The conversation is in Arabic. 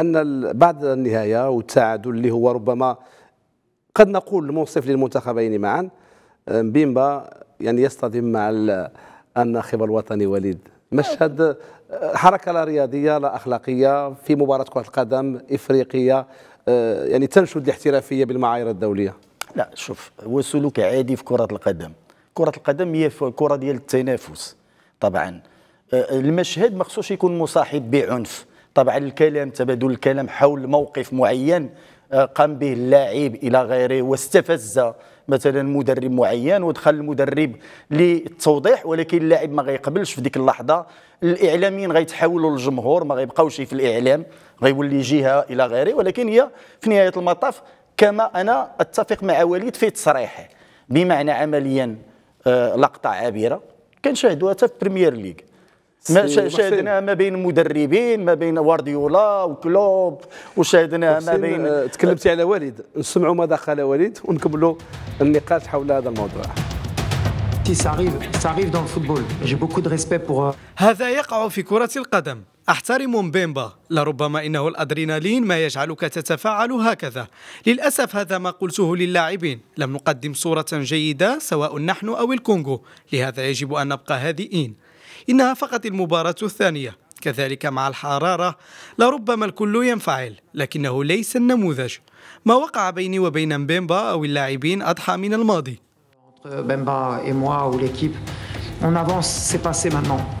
ان بعد النهايه والتعادل اللي هو ربما قد نقول منصف للمنتخبين معا آه، بيمبا يعني يصطدم مع الناخب الوطني وليد مشهد آه، حركه لا رياضيه لا اخلاقيه في مباراه كره القدم افريقيه آه، يعني تنشد الاحترافيه بالمعايير الدوليه لا شوف هو سلوك عادي في كره القدم كره القدم هي كره ديال التنافس طبعا المشهد ما خصوش يكون مصاحب بعنف طبعا الكلام تبادل الكلام حول موقف معين آه، قام به اللاعب الى غيره واستفز مثلا مدرب معين ودخل المدرب للتوضيح ولكن اللاعب ما غيقبلش في ديك اللحظه الاعلاميين غيتحولوا للجمهور ما غيبقاوش في الاعلام غيولي جهه الى غيره ولكن هي في نهايه المطاف كما انا اتفق مع وليد في تصريحه بمعنى عمليا آه، لقطه عابره كنشاهدوها حتى في بريمير ليغ ما شاهدناها ما بين مدربين ما بين وارديولا وكلوب وشاهدناها ما بين آه، تكلمتي على وليد نسمعوا ماذا قال وليد ونكملوا النقاش حول هذا الموضوع euh, هذا يقع في كرة القدم. أحترم بيمبا لربما إنه الأدرينالين ما يجعلك تتفاعل هكذا للأسف هذا ما قلته للاعبين لم نقدم صورة جيدة سواء نحن أو الكونغو لهذا يجب أن نبقى هادئين إنها فقط المباراة الثانية كذلك مع الحرارة لربما الكل ينفعل لكنه ليس النموذج ما وقع بيني وبين مبيمبا أو اللاعبين أضحى من الماضي